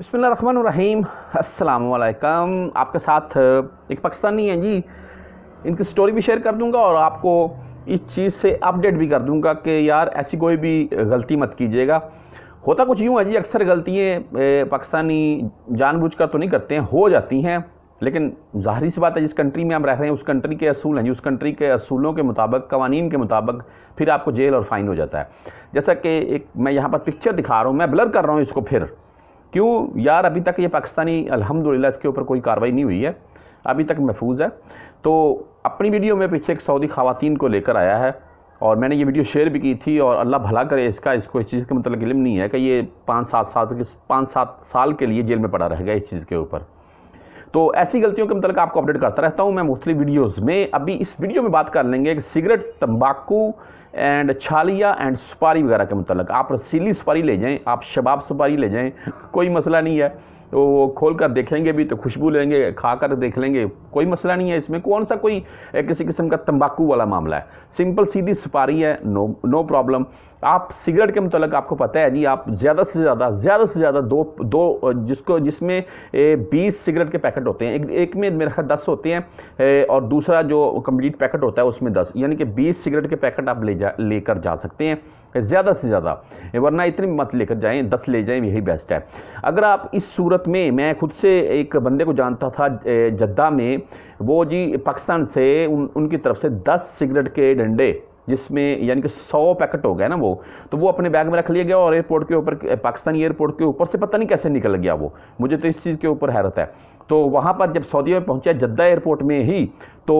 बसमीम अल्लाम आपके साथ एक पाकिस्तानी है जी इनकी स्टोरी भी शेयर कर दूंगा और आपको इस चीज़ से अपडेट भी कर दूंगा कि यार ऐसी कोई भी गलती मत कीजिएगा होता कुछ यूँ है जी अक्सर गलतियाँ पाकिस्तानी जानबूझकर तो नहीं करते हैं हो जाती हैं लेकिन ज़ाहरी सी बात है जिस कंट्री में हम रह रहे हैं उस कंट्री के असूल हैं जी उस कंट्री के असूलों के मुताबिक कवानीन के मुताबिक फिर आपको जेल और फाइन हो जाता है जैसा कि एक मैं यहाँ पर पिक्चर दिखा रहा हूँ मैं ब्लर कर रहा हूँ इसको फिर क्यों यार अभी तक ये पाकिस्तानी अलहमदिल्ला इसके ऊपर कोई कार्रवाई नहीं हुई है अभी तक महफूज है तो अपनी वीडियो में पीछे एक सऊदी खातन को लेकर आया है और मैंने ये वीडियो शेयर भी की थी और अल्लाह भला करे इसका इसको इस चीज़ के मतलब इलम नहीं है कि ये पाँच सात साल पाँच सात साल के लिए जेल में पड़ा रहेगा इस चीज़ के ऊपर तो ऐसी गलतियों के मतलब आपको अपडेट करता रहता हूँ मैं मोस्टली वीडियोज़ में अभी इस वीडियो में बात कर लेंगे कि सिगरेट तम्बाकू एंड छालिया एंड सुपारी वगैरह के मतलब आप रसीली सुपारी ले जाएँ आप शबाब सुपारी ले जाएँ कोई मसला नहीं है तो वो खोल कर देखेंगे भी तो खुशबू लेंगे खा कर देख लेंगे कोई मसला नहीं है इसमें कौन सा कोई किसी किस्म का तंबाकू वाला मामला है सिंपल सीधी सुपारी है नो नो प्रॉब्लम आप सिगरेट के मतलब आपको पता है जी आप ज़्यादा से ज़्यादा ज़्यादा से ज़्यादा दो दो जिसको जिसमें बीस सिगरेट के पैकेट होते हैं एक एक में मेरे ख्याल दस होते हैं और दूसरा जो कंप्लीट पैकेट होता है उसमें दस यानी कि बीस सिगरेट के पैकेट आप ले जा लेकर जा सकते हैं ज़्यादा से ज़्यादा वरना इतने मत लेकर जाएं दस ले जाएं यही बेस्ट है अगर आप इस सूरत में मैं खुद से एक बंदे को जानता था जद्दा में वो जी पाकिस्तान से उन, उनकी तरफ से दस सिगरेट के डंडे जिसमें यानी कि सौ पैकेट हो गया ना वो तो वो अपने बैग में रख लिया गया और एयरपोर्ट के ऊपर पाकिस्तानी एयरपोर्ट के ऊपर से पता नहीं कैसे निकल गया वो मुझे तो इस चीज़ के ऊपर हैरत है तो वहाँ पर जब सऊदी अरब पहुँचा जद्दा एयरपोर्ट में ही तो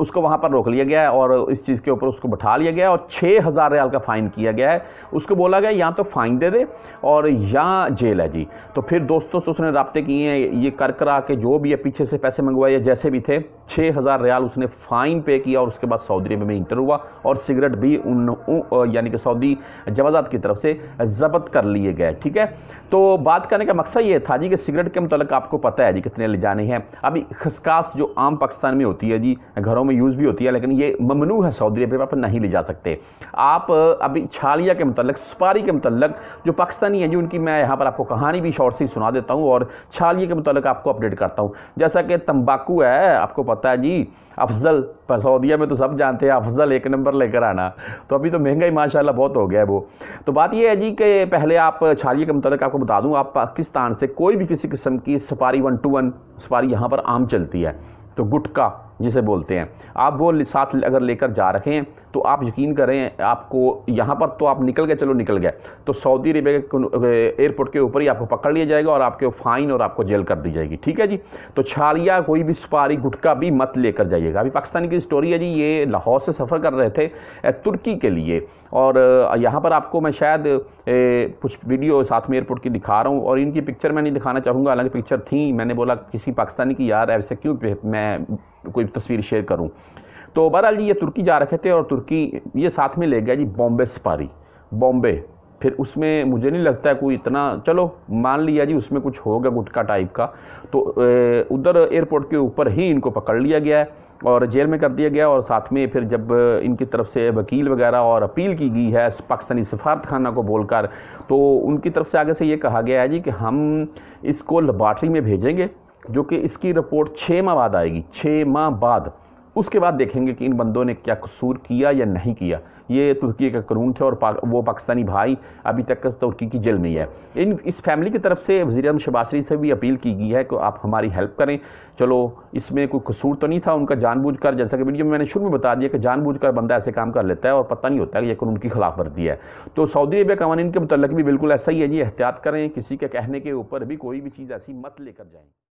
उसको वहाँ पर रोक लिया गया है और इस चीज़ के ऊपर उसको बैठा लिया गया है और छः हज़ार रियाल का फ़ाइन किया गया है उसको बोला गया या तो फ़ाइन दे दे और या जेल है जी तो फिर दोस्तों से उसने रबते किए हैं ये कर करा के जो भी है पीछे से पैसे मंगवाए या जैसे भी थे छः हज़ार रियाल उसने फ़ाइन पे किया और उसके बाद सऊदी अरब में इंटर हुआ और सिगरेट भी उन, उन यानी कि सऊदी जवाजात की तरफ से ज़ब्त कर लिए गए ठीक है तो बात करने का मकसद ये था जी कि सिगरेट के मतलब आपको पता है जी कितने ले जाने हैं अभी खसकास जो आम पाकिस्तान में होती है जी घरों घरों में यूज़ भी होती है लेकिन ये ममनू है सऊदी अरबिया पर नहीं ले जा सकते आप अभी छालिया के मतलब सुपारी के मतलब जो पाकिस्तानी हैं जी उनकी मैं यहाँ पर आपको कहानी भी शॉर्ट से सुना देता हूँ और छालिया के मतलब आपको अपडेट करता हूँ जैसा कि तम्बाकू है आपको पता है जी अफजल पर सऊदीया में तो सब जानते हैं अफजल एक नंबर लेकर आना तो अभी तो महंगाई माशाल्लाह बहुत हो गया है वो तो बात ये है जी कि पहले आप छालिए के मतलब आपको बता दूं आप पाकिस्तान से कोई भी किसी किस्म की सपारी वन टू वन सपारी यहाँ पर आम चलती है तो गुटका जिसे बोलते हैं आप वो साथ अगर लेकर जा रखें तो आप यकीन करें आपको यहाँ पर तो आप निकल गए चलो निकल गए तो सऊदी अरबिया के एयरपोर्ट के ऊपर ही आपको पकड़ लिया जाएगा और आपके फ़ाइन और आपको जेल कर दी जाएगी ठीक है जी तो छालिया कोई भी सुपारी गुटखा भी मत लेकर जाइएगा अभी पाकिस्तान की स्टोरी है जी ये लाहौर से सफ़र कर रहे थे तुर्की के लिए और यहाँ पर आपको मैं शायद कुछ वीडियो साथ में एयरपोर्ट की दिखा रहा हूँ और इनकी पिक्चर मैं नहीं दिखाना चाहूँगा हालांकि पिक्चर थी मैंने बोला किसी पाकिस्तानी की यार ऐसे क्यों मैं कोई तस्वीर शेयर करूँ तो बहरहाल जी ये तुर्की जा रखे थे और तुर्की ये साथ में ले गया जी बॉम्बे सपारी बॉम्बे फिर उसमें मुझे नहीं लगता है कोई इतना चलो मान लिया जी उसमें कुछ होगा गुटका टाइप का तो उधर एयरपोर्ट के ऊपर ही इनको पकड़ लिया गया है और जेल में कर दिया गया और साथ में फिर जब इनकी तरफ से वकील वगैरह और अपील की गई है पाकिस्तानी सफारत खाना को बोलकर तो उनकी तरफ से आगे से ये कहा गया है जी कि हम इसको लेबार्ट्री में भेजेंगे जो कि इसकी रिपोर्ट छः माह बाद आएगी छः माह बाद उसके बाद देखेंगे कि इन बंदों ने क्या कसूर किया या नहीं किया ये तुर्की का कानून थे और पाक, वो पाकिस्तानी भाई अभी तक तुर्की की जेल में ही है इन इस फैमिली की तरफ से वजी अम शबाशरी से भी अपील की गई है कि आप हमारी हेल्प करें चलो इसमें कोई कसूर तो नहीं था उनका जानबूझकर जैसा कि वीडियो में मैंने शुरू में बता दिया कि जानबूझकर बंदा ऐसे काम कर लेता है और पता नहीं होता है कि यह कानून की खिलाफ वर्जी है तो सऊदी अरबिया कवानीन के मतलब भी बिल्कुल ऐसा ही है जी एहतियात करें किसी के कहने के ऊपर भी कोई भी चीज़ ऐसी मत लेकर जाएँ